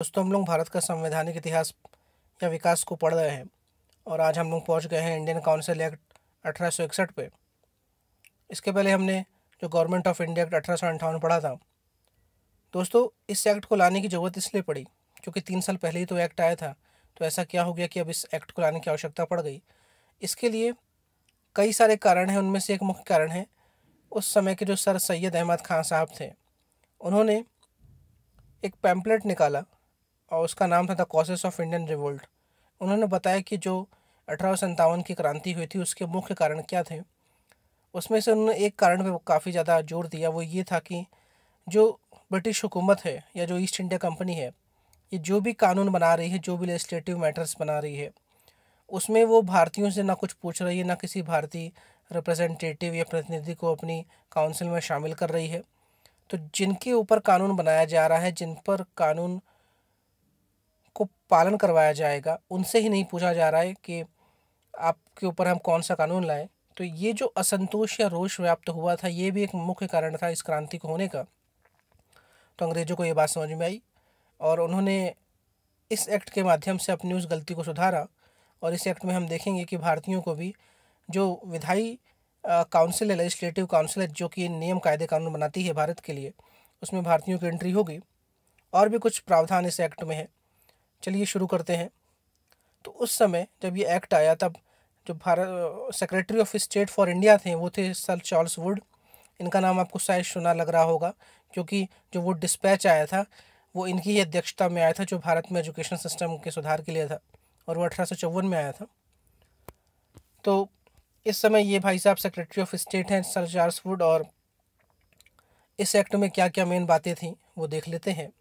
दोस्तों हम लोग भारत का संवैधानिक इतिहास या विकास को पढ़ रहे हैं और आज हम लोग पहुंच गए हैं इंडियन काउंसिल एक्ट अठारह पे इसके पहले हमने जो गवर्नमेंट ऑफ इंडिया एक्ट अठारह पढ़ा था दोस्तों इस एक्ट को लाने की ज़रूरत इसलिए पड़ी क्योंकि तीन साल पहले ही तो एक्ट आया था तो ऐसा क्या हो गया कि अब इस एक्ट को लाने की आवश्यकता पड़ गई इसके लिए कई सारे कारण हैं उनमें से एक मुख्य कारण है उस समय के जो सर सैयद अहमद खान साहब थे उन्होंने एक पैम्पलेट निकाला और उसका नाम था the causes of Indian revolt उन्होंने बताया कि जो अठारह की क्रांति हुई थी उसके मुख्य कारण क्या थे उसमें से उन्होंने एक कारण पर काफ़ी ज़्यादा जोर दिया वो ये था कि जो ब्रिटिश हुकूमत है या जो ईस्ट इंडिया कंपनी है ये जो भी कानून बना रही है जो भी लेजिस्लेटिव मैटर्स बना रही है उसमें वो भारतीयों से ना कुछ पूछ रही है ना किसी भारतीय रिप्रेजेंटेटिव या प्रतिनिधि को अपनी काउंसिल में शामिल कर रही है तो जिनके ऊपर कानून बनाया जा रहा है जिन पर कानून को पालन करवाया जाएगा उनसे ही नहीं पूछा जा रहा है कि आपके ऊपर हम कौन सा कानून लाएं तो ये जो असंतोष या रोष व्याप्त हुआ था ये भी एक मुख्य कारण था इस क्रांति को होने का तो अंग्रेज़ों को ये बात समझ में आई और उन्होंने इस एक्ट के माध्यम से अपनी उस गलती को सुधारा और इस एक्ट में हम देखेंगे कि भारतीयों को भी जो विधायी काउंसिल है लेजिस्लेटिव काउंसिल है जो कि नियम कायदे कानून बनाती है भारत के लिए उसमें भारतीयों की एंट्री होगी और भी कुछ प्रावधान इस एक्ट में है चलिए शुरू करते हैं तो उस समय जब ये एक्ट आया तब जो Bharat secretary of state for India थे वो थे सर चार्ल्स वुड इनका नाम आपको शायद सुना लग रहा होगा क्योंकि जो वो डिस्पैच आया था वो इनकी ही अध्यक्षता में आया था जो भारत में एजुकेशन सिस्टम के सुधार के लिए था और वो अठारह में आया था तो इस समय ये भाई साहब सेक्रेटरी ऑफ स्टेट हैं सर चार्ल्स वुड और इस एक्ट में क्या क्या मेन बातें थी वो देख लेते हैं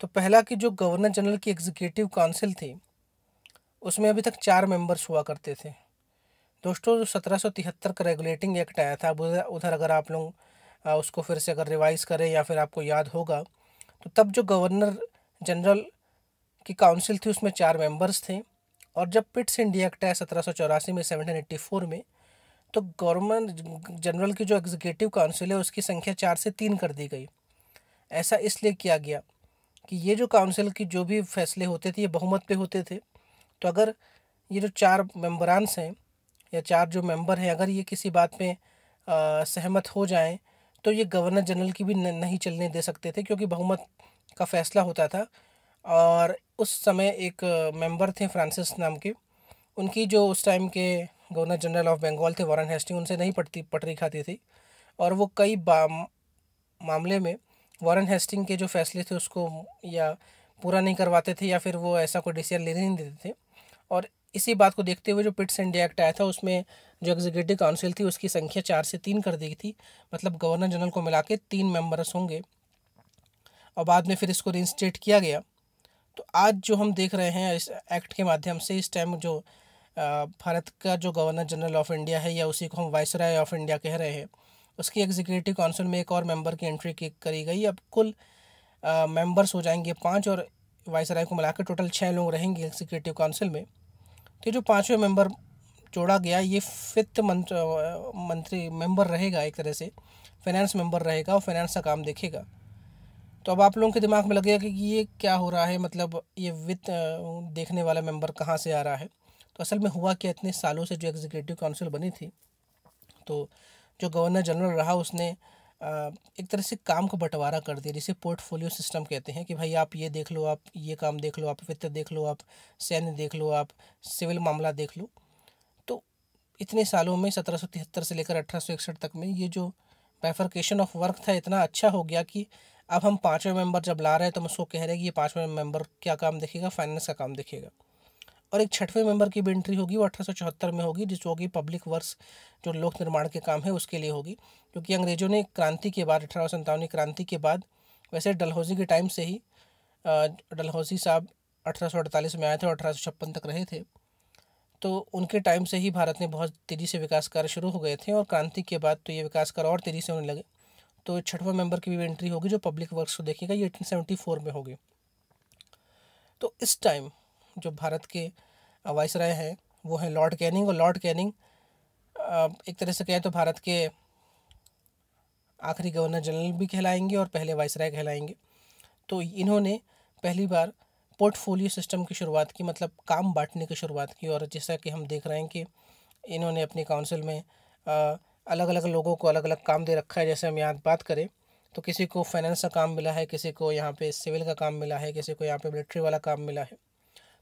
तो पहला कि जो गवर्नर जनरल की एग्जीक्यूटिव काउंसिल थी उसमें अभी तक चार मेंबर्स हुआ करते थे दोस्तों जो सत्रह का रेगुलेटिंग एक्ट आया था उधर उधर अगर आप लोग उसको फिर से अगर रिवाइज़ करें या फिर आपको याद होगा तो तब जो गवर्नर जनरल की काउंसिल थी उसमें चार मेंबर्स थे और जब पिट्स इंडिया एक्ट आया सत्रह में सेवनटीन में तो गवर्नमेंट जनरल की जो एग्जीक्यूटिव काउंसिल है उसकी संख्या चार से तीन कर दी गई ऐसा इसलिए किया गया कि ये जो काउंसिल की जो भी फैसले होते थे ये बहुमत पे होते थे तो अगर ये जो चार मेंबरानस हैं या चार जो मेंबर हैं अगर ये किसी बात पे सहमत हो जाएं तो ये गवर्नर जनरल की भी न, नहीं चलने दे सकते थे क्योंकि बहुमत का फैसला होता था और उस समय एक मेंबर थे फ्रांसिस नाम के उनकी जो उस टाइम के गवर्नर जनरल ऑफ बंगाल थे वारन हेस्टिंग उनसे नहीं पटती पटरी खाती थी और वो कई मामले में वारन हेस्टिंग के जो फैसले थे उसको या पूरा नहीं करवाते थे या फिर वो ऐसा कोई डिसीजन लेने नहीं देते थे और इसी बात को देखते हुए जो पिट्स इंडिया एक्ट आया था उसमें जो एग्जीक्यूटिव काउंसिल थी उसकी संख्या चार से तीन कर दी थी मतलब गवर्नर जनरल को मिला के तीन मेम्बर्स होंगे और बाद में फिर इसको रिंस्टेट किया गया तो आज जो हम देख रहे हैं इस एक्ट के माध्यम से इस टाइम जो भारत का जो गवर्नर जनरल ऑफ इंडिया है या उसी को हम वाइसराय ऑफ इंडिया कह रहे हैं उसकी एग्जीक्यूटिव काउंसिल में एक और मेंबर की एंट्री की करी गई अब कुल मेंबर्स हो जाएंगे पाँच और राय को मिलाकर टोटल छः लोग रहेंगे एग्जीक्यूटिव काउंसिल में तो जो पाँचवें मेंबर जोड़ा गया ये फिफ्थ मंत्री मेंबर रहेगा एक तरह से फाइनेंस मेंबर रहेगा और फाइनेंस का काम देखेगा तो अब आप लोगों के दिमाग में लगेगा कि ये क्या हो रहा है मतलब ये वित्त देखने वाला मेंबर कहाँ से आ रहा है तो असल में हुआ क्या इतने सालों से जो एग्जीक्यूटिव काउंसिल बनी थी तो जो गवर्नर जनरल रहा उसने एक तरह से काम को बंटवारा कर दिया जिसे पोर्टफोलियो सिस्टम कहते हैं कि भाई आप ये देख लो आप ये काम देख लो आप वित्त देख लो आप सैन्य देख लो आप सिविल मामला देख लो तो इतने सालों में सत्रह से लेकर अठारह तक में ये जो बाइफर्केशन ऑफ वर्क था इतना अच्छा हो गया कि अब हम पाँचवें मेंबर जब ला रहे हैं तो हम उसको कह रहे हैं कि ये पाँचवें मेंबर क्या काम देखेगा फाइनेंस का काम देखेगा और एक छठवें मेंबर की भी एंट्री होगी वो अठारह में होगी जिसको होगी पब्लिक वर्क्स जो लोक निर्माण के काम है उसके लिए होगी क्योंकि अंग्रेजों ने क्रांति के बाद अठारह क्रांति के बाद वैसे डलहौजी के टाइम से ही डलहौजी साहब अठारह में आए थे और अठारह तक रहे थे तो उनके टाइम से ही भारत ने बहुत तेज़ी से विकास कार्य शुरू हो गए थे और क्रांति के बाद तो ये विकास कार्य और तेज़ी से होने लगे तो छठवा मेंबर की भी एंट्री होगी जो पब्लिक वर्क्स को देखेगा ये एटीन में होगी तो इस टाइम जो भारत के वाइस राय हैं वो हैं लॉर्ड कैनिंग और लॉर्ड कैनिंग एक तरह से कहें तो भारत के आखिरी गवर्नर जनरल भी कहलाएंगे और पहले वाइस राय कहलाएंगे तो इन्होंने पहली बार पोर्टफोलियो सिस्टम की शुरुआत की मतलब काम बांटने की शुरुआत की और जैसा कि हम देख रहे हैं कि इन्होंने अपनी काउंसिल में अलग अलग लोगों को अलग अलग काम दे रखा है जैसे हम यहाँ बात करें तो किसी को फाइनेंस का काम मिला है किसी को यहाँ पे सिविल का काम मिला है किसी को यहाँ पे मिलिट्री वाला काम मिला है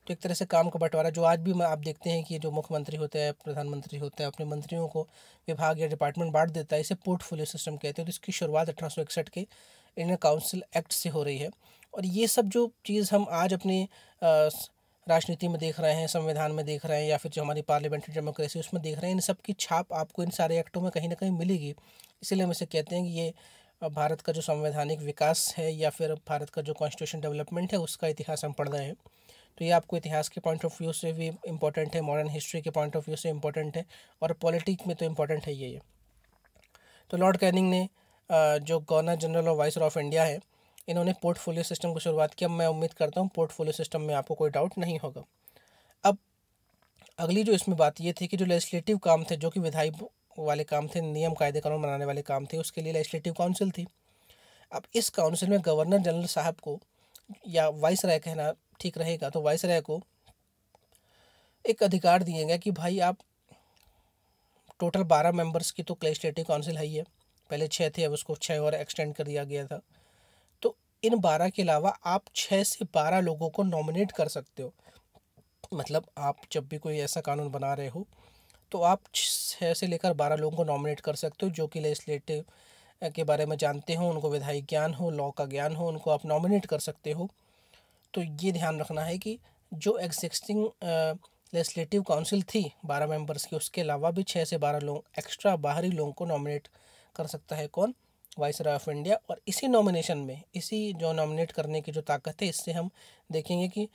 तो एक तरह से काम का बंटवारा जो आज भी आप देखते हैं कि जो मुख्यमंत्री होता है प्रधानमंत्री होता है अपने मंत्रियों को विभाग या डिपार्टमेंट बांट देता है इसे पोर्टफोलियो सिस्टम कहते हैं तो इसकी शुरुआत अठारह के इंडियन काउंसिल एक्ट से हो रही है और ये सब जो चीज़ हम आज अपने राजनीति में देख रहे हैं संविधान में देख रहे हैं या फिर जो हमारी पार्लियामेंट्री डेमोक्रेसी उसमें देख रहे हैं इन सब की छाप आपको इन सारे एक्टों में कहीं ना कहीं मिलेगी इसीलिए हम इसे कहते हैं कि ये भारत का जो संवैधानिक विकास है या फिर भारत का जो कॉन्स्टिट्यूशन डेवलपमेंट है उसका इतिहास हम पढ़ रहे हैं तो ये आपको इतिहास के पॉइंट ऑफ व्यू से भी इम्पोर्टेंट है मॉडर्न हिस्ट्री के पॉइंट ऑफ व्यू से इम्पोर्टेंट है और पॉलिटिक में तो इम्पोर्टेंट है ये तो लॉर्ड कैनिंग ने जो गवर्नर जनरल और वाइसर ऑफ इंडिया है इन्होंने पोर्टफोलियो सिस्टम को शुरुआत की अब मैं उम्मीद करता हूँ पोर्टफोलियो सिस्टम में आपको कोई डाउट नहीं होगा अब अगली जो इसमें बात ये थी कि जो लेजिस्लेटिव काम थे जो कि विधायी वाले काम थे नियम कायदे कानून बनाने वाले काम थे उसके लिए लेजिस्लेटिव काउंसिल थी अब इस काउंसिल में गवर्नर जनरल साहब को या वाइस राय कहना ठीक रहेगा तो वाइस को एक अधिकार दिए गए कि भाई आप टोटल बारह मेंबर्स की तो लेजिस्लेटिव काउंसिल है ही है पहले छः थे अब उसको छः और एक्सटेंड कर दिया गया था तो इन बारह के अलावा आप छः से बारह लोगों को नॉमिनेट कर सकते हो मतलब आप जब भी कोई ऐसा कानून बना रहे हो तो आप छः से लेकर बारह लोगों को नॉमिनेट कर सकते हो जो कि लेजिस्लेटिव के बारे में जानते हो उनको विधायी ज्ञान हो लॉ का ज्ञान हो उनको आप नॉमिनेट कर सकते हो तो ये ध्यान रखना है कि जो एग्जिस्टिंग लेजिस्लेटिव काउंसिल थी बारह मेंबर्स की उसके अलावा भी छः से बारह लोग एक्स्ट्रा बाहरी लोगों को नॉमिनेट कर सकता है कौन वाइस ऑफ इंडिया और इसी नॉमिनेशन में इसी जो नॉमिनेट करने की जो ताकत है इससे हम देखेंगे कि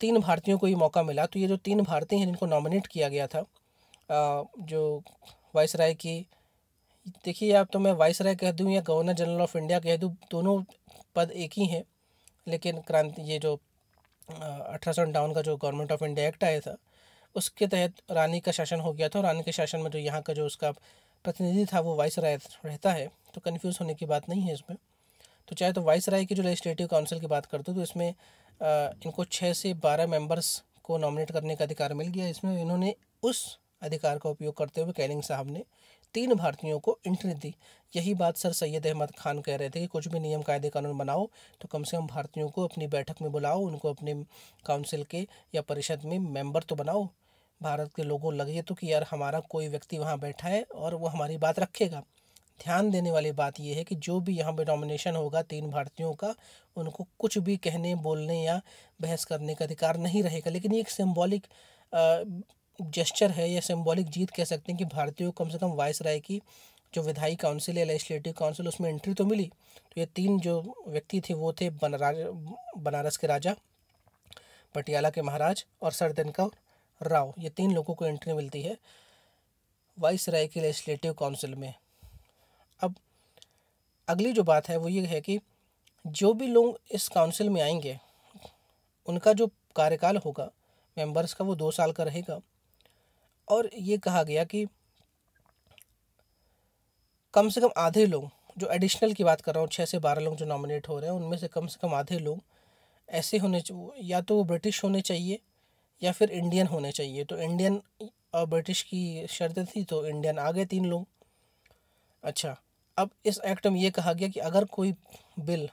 तीन भारतीयों को ये मौका मिला तो ये जो तीन भारतीय हैं जिनको नॉमिनेट किया गया था जो वाइस राय की देखिए आप तो मैं वाइस राय कह दूँ या गवर्नर जनरल ऑफ इंडिया कह दूँ दोनों पद एक ही हैं लेकिन क्रांति ये जो अठारह सौ अंठावन का जो गवर्नमेंट ऑफ इंडिया एक्ट आया था उसके तहत रानी का शासन हो गया था और रानी के शासन में जो यहाँ का जो उसका प्रतिनिधि था वो वाइस राय रहता है तो कन्फ्यूज़ होने की बात नहीं है इसमें तो चाहे तो वाइस राय की जो लेजिस्लेटिव काउंसिल की बात करते हो तो इसमें आ, इनको छः से बारह मेंबर्स को नॉमिनेट करने का अधिकार मिल गया इसमें इन्होंने उस अधिकार का उपयोग करते हुए कैनिंग साहब ने तीन भारतीयों को एंट्री दी यही बात सर सैयद अहमद खान कह रहे थे कि कुछ भी नियम कायदे कानून बनाओ तो कम से कम भारतीयों को अपनी बैठक में बुलाओ उनको अपने काउंसिल के या परिषद में मेंबर तो बनाओ भारत के लोगों लगे तो कि यार हमारा कोई व्यक्ति वहाँ बैठा है और वो हमारी बात रखेगा ध्यान देने वाली बात यह है कि जो भी यहाँ पर नॉमिनेशन होगा तीन भारतीयों का उनको कुछ भी कहने बोलने या बहस करने का अधिकार नहीं रहेगा लेकिन ये एक सिम्बॉलिक जेस्चर है या सिम्बॉलिक जीत कह सकते हैं कि भारतीयों को कम से कम वाइस राय की जो विधायी काउंसिल है लेजिस्लेटिव काउंसिल उसमें एंट्री तो मिली तो ये तीन जो व्यक्ति थे वो थे बनारस बनारस के राजा पटियाला के महाराज और सर दिनकर राव ये तीन लोगों को एंट्री मिलती है वाइस राय की लेजिस्लेटिव काउंसिल में अब अगली जो बात है वो ये है कि जो भी लोग इस काउंसिल में आएंगे उनका जो कार्यकाल होगा मेंबर्स का वो दो साल का रहेगा और ये कहा गया कि कम से कम आधे लोग जो एडिशनल की बात कर रहा हूँ छः से बारह लोग जो नॉमिनेट हो रहे हैं उनमें से कम से कम आधे लोग ऐसे होने या तो वो ब्रिटिश होने चाहिए या फिर इंडियन होने चाहिए तो इंडियन और ब्रिटिश की शर्त थी तो इंडियन आ गए तीन लोग अच्छा अब इस एक्ट में ये कहा गया कि अगर कोई बिल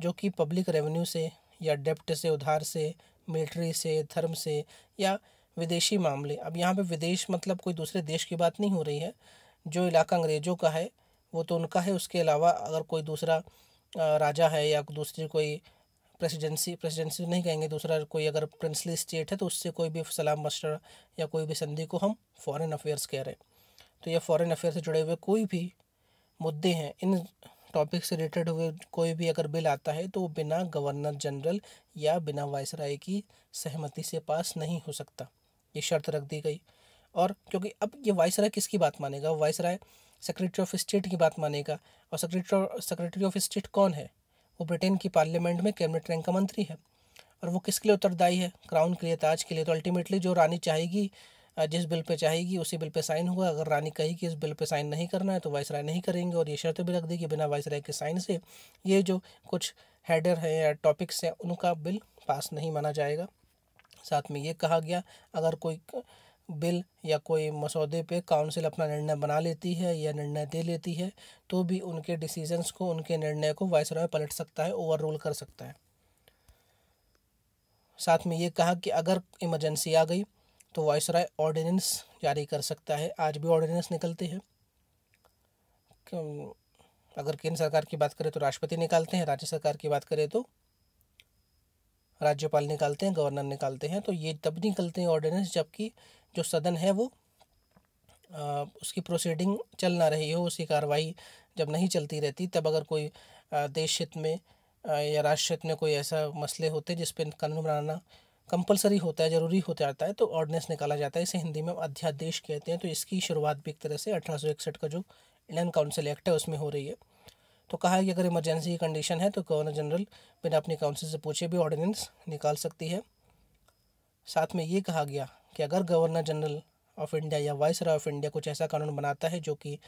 जो कि पब्लिक रेवेन्यू से या डेप्ट से उधार से मिलिट्री से धर्म से या विदेशी मामले अब यहाँ पे विदेश मतलब कोई दूसरे देश की बात नहीं हो रही है जो इलाका अंग्रेज़ों का है वो तो उनका है उसके अलावा अगर कोई दूसरा राजा है या दूसरी कोई प्रेसिडेंसी प्रेसिडेंसी नहीं कहेंगे दूसरा कोई अगर प्रिंसली स्टेट है तो उससे कोई भी सलाम मशरा या कोई भी संधि को हम फॉरेन अफेयर्स कह रहे हैं तो ये फॉरेन अफेयर से जुड़े हुए कोई भी मुद्दे हैं इन टॉपिक से रिलेटेड हुए कोई भी अगर बिल आता है तो वो बिना गवर्नर जनरल या बिना वायसराय की सहमति से पास नहीं हो सकता ये शर्त रख दी गई और क्योंकि अब ये वाइस राय किसकी बात मानेगा viceroy secretary of state की बात मानेगा और सेक्रेटरी सेक्रेटरी ऑफ स्टेट कौन है वो ब्रिटेन की पार्लियामेंट में कैबिनेट रैंक का मंत्री है और वो किसके लिए उत्तरदायी है क्राउन के लिए ताज के लिए तो अल्टीमेटली जो रानी चाहेगी जिस बिल पे चाहेगी उसी बिल पे साइन होगा अगर रानी कही कि इस बिल पे साइन नहीं करना है तो वाइस राय नहीं करेंगे और ये शर्त भी रख देगी बिना वाइस राय के साइन से ये जो कुछ हेडर हैं या टॉपिक्स हैं उनका बिल पास नहीं माना जाएगा साथ में ये कहा गया अगर कोई बिल या कोई मसौदे पे काउंसिल अपना निर्णय बना लेती है या निर्णय दे लेती है तो भी उनके डिसीजंस को उनके निर्णय को वायसराय पलट सकता है ओवर रूल कर सकता है साथ में ये कहा कि अगर इमरजेंसी आ गई तो वायसराय ऑर्डिनेंस जारी कर सकता है आज भी ऑर्डिनेंस निकलते हैं अगर केंद्र सरकार की बात करें तो राष्ट्रपति निकालते हैं राज्य सरकार की बात करें तो राज्यपाल निकालते हैं गवर्नर निकालते हैं तो ये तब निकलते हैं ऑर्डिनेंस जबकि जो सदन है वो आ, उसकी प्रोसीडिंग चल ना रही हो उसकी कार्रवाई जब नहीं चलती रहती तब अगर कोई देश हित में या राष्ट्र हित में कोई ऐसा मसले होते जिस पर कानून बनाना कंपलसरी होता है ज़रूरी होता जाता है तो ऑर्डिनेंस निकाला जाता है इसे हिंदी में अध्यादेश कहते हैं तो इसकी शुरुआत भी एक तरह से अठारह का जो इंडियन काउंसिल एक्ट है उसमें हो रही है तो कहा है कि अगर इमरजेंसी की कंडीशन है तो गवर्नर जनरल बिना अपनी काउंसिल से पूछे भी ऑर्डिनेंस निकाल सकती है साथ में ये कहा गया कि अगर गवर्नर जनरल ऑफ इंडिया या वाइस ऑफ इंडिया कुछ ऐसा कानून बनाता है जो कि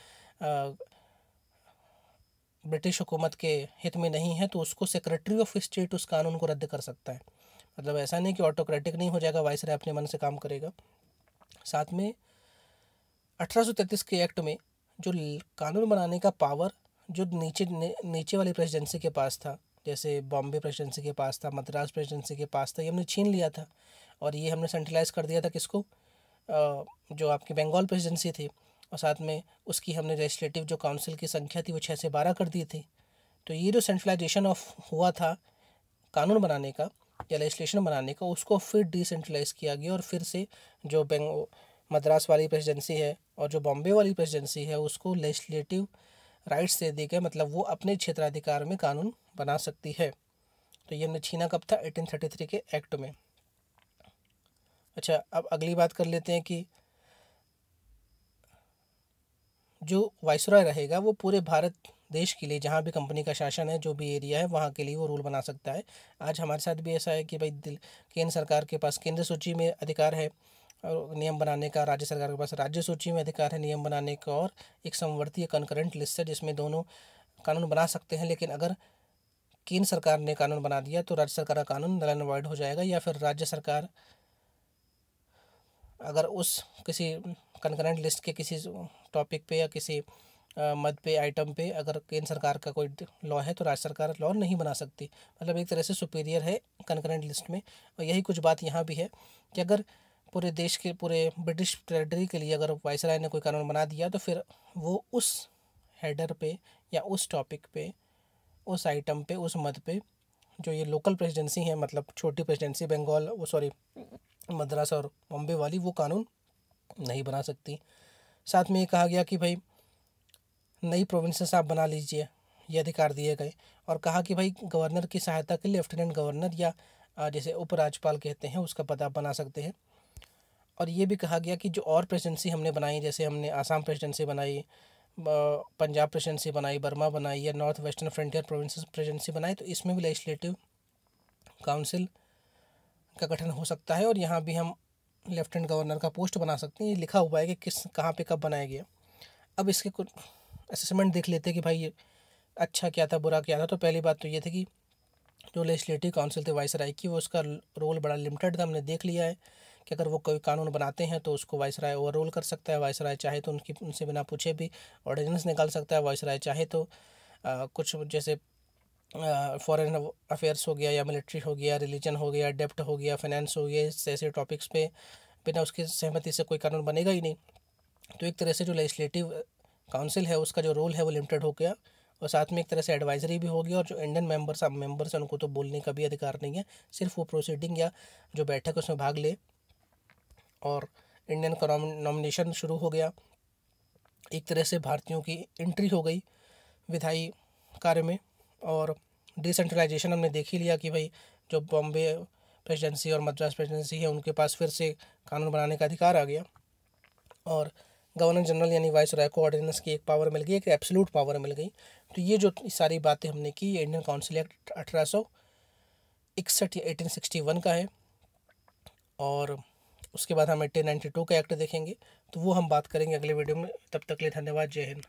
ब्रिटिश हुकूमत के हित में नहीं है तो उसको सेक्रेटरी ऑफ स्टेट उस कानून को रद्द कर सकता है मतलब ऐसा नहीं कि ऑटोक्रेटिक नहीं हो जाएगा वाइस राय अपने मन से काम करेगा साथ में 1833 के एक्ट में जो कानून बनाने का पावर जो नीचे नीचे वाली प्रेसिडेंसी के पास था जैसे बॉम्बे प्रेसिडेंसी के पास था मद्रास प्रेसिडेंसी के पास था ये हमने छीन लिया था और ये हमने सेंट्रलाइज कर दिया था किसको जो आपकी बंगाल प्रेसिडेंसी थी और साथ में उसकी हमने लेजिस्लेटिव जो काउंसिल की संख्या थी वो छः से बारह कर दी थी तो ये जो सेंट्रलाइजेशन ऑफ हुआ था कानून बनाने का या लेजिस्लेशन बनाने का उसको फिर डिसेंट्रलाइज किया गया और फिर से जो बेंग मद्रास वाली प्रेसिडेंसी है और जो बॉम्बे वाली प्रेसिडेंसी है उसको लेजिस्लेटिव राइट्स दे दिए गए मतलब वो अपने क्षेत्राधिकार में कानून बना सकती है तो ये हमने छीना कब था 1833 के एक्ट में अच्छा अब अगली बात कर लेते हैं कि जो वायसराय रहेगा वो पूरे भारत देश के लिए जहाँ भी कंपनी का शासन है जो भी एरिया है वहाँ के लिए वो रूल बना सकता है आज हमारे साथ भी ऐसा है कि भाई दिल केंद्र सरकार के पास केंद्र सूची में अधिकार है नियम बनाने का राज्य सरकार के पास राज्य सूची में अधिकार है नियम बनाने का और एक समवर्ती कनकरेंट लिस्ट है जिसमें दोनों कानून बना सकते हैं लेकिन अगर केंद्र सरकार ने कानून बना दिया तो राज्य सरकार का कानून नल एंड वॉइड हो जाएगा या फिर राज्य सरकार अगर उस किसी कनकरेंट लिस्ट के किसी टॉपिक पे या किसी मद पे आइटम पे अगर केंद्र सरकार का कोई लॉ है तो राज्य सरकार लॉ नहीं बना सकती मतलब एक तरह से सुपीरियर है कनकरेंट लिस्ट में और यही कुछ बात यहाँ भी है कि अगर पूरे देश के पूरे ब्रिटिश टेरेटरी के लिए अगर वायसराय ने कोई कानून बना दिया तो फिर वो उस हेडर पे या उस टॉपिक पे उस आइटम पे उस मद पे जो ये लोकल प्रेसिडेंसी है मतलब छोटी प्रेसिडेंसी बंगाल वो सॉरी मद्रास और बॉम्बे वाली वो कानून नहीं बना सकती साथ में ये कहा गया कि भाई नई प्रोविंसेस आप बना लीजिए ये अधिकार दिए गए और कहा कि भाई गवर्नर की सहायता के लिए लेफ्टिनेंट गवर्नर या जैसे उपराज्यपाल कहते हैं उसका पद आप बना सकते हैं और ये भी कहा गया कि जो और प्रेसिडेंसी हमने बनाई जैसे हमने आसाम प्रेसिडेंसी बनाई पंजाब प्रेसिडेंसी बनाई बर्मा बनाई या north western frontier province presidency बनाई तो इसमें भी लेजिस्लेटिव काउंसिल का गठन हो सकता है और यहाँ भी हम लेफ्टिनेंट गवर्नर का पोस्ट बना सकते हैं ये लिखा हुआ है कि किस कहाँ पे कब बनाया गया अब इसके कुछ असेसमेंट देख लेते हैं कि भाई ये अच्छा क्या था बुरा क्या था तो पहली बात तो ये थी कि जो लेजिस्लेटिव काउंसिल थे वाइसराय की वो उसका रोल बड़ा लिमिटेड था हमने देख लिया है कि अगर वो कोई कानून बनाते हैं तो उसको वाइस राय ओवर कर सकता है वाइस राय चाहे तो उनकी उनसे बिना पूछे भी ऑर्डिनेंस निकाल सकता है वाइस राय चाहे तो आ, कुछ जैसे फॉरेन अफेयर्स हो गया या मिलिट्री हो गया रिलीजन हो गया डेप्ट हो गया फाइनेंस हो गया इस ऐसे टॉपिक्स पे बिना उसकी सहमति से कोई कानून बनेगा ही नहीं तो एक तरह से जो लेजिस्लेटिव काउंसिल है उसका जो रोल है वो लिमिटेड हो गया और साथ में एक तरह से एडवाइजरी भी होगी और जो इंडियन मेंबर्स मेंबर्स हैं उनको तो बोलने का भी अधिकार नहीं है सिर्फ वो प्रोसीडिंग या जो बैठक उसमें भाग ले और इंडियन का नॉमिनेशन शुरू हो गया एक तरह से भारतीयों की एंट्री हो गई विधायी कार्य में और डिसेंट्रलाइजेशन हमने देख ही लिया कि भाई जो बॉम्बे प्रेसिडेंसी और मद्रास प्रेसिडेंसी है उनके पास फिर से कानून बनाने का अधिकार आ गया और गवर्नर जनरल यानी वाइस राय को ऑर्डिनेंस की एक पावर मिल गई एक एब्सलूट पावर मिल गई तो ये जो सारी बातें हमने की ये इंडियन काउंसिल एक्ट अठारह सौ इकसठ या एटीन सिक्सटी वन का है और उसके बाद हम एट्टीन नाइन्टी टू का एक्ट देखेंगे तो वो हम बात करेंगे अगले वीडियो में तब तक के लिए धन्यवाद जय हिंद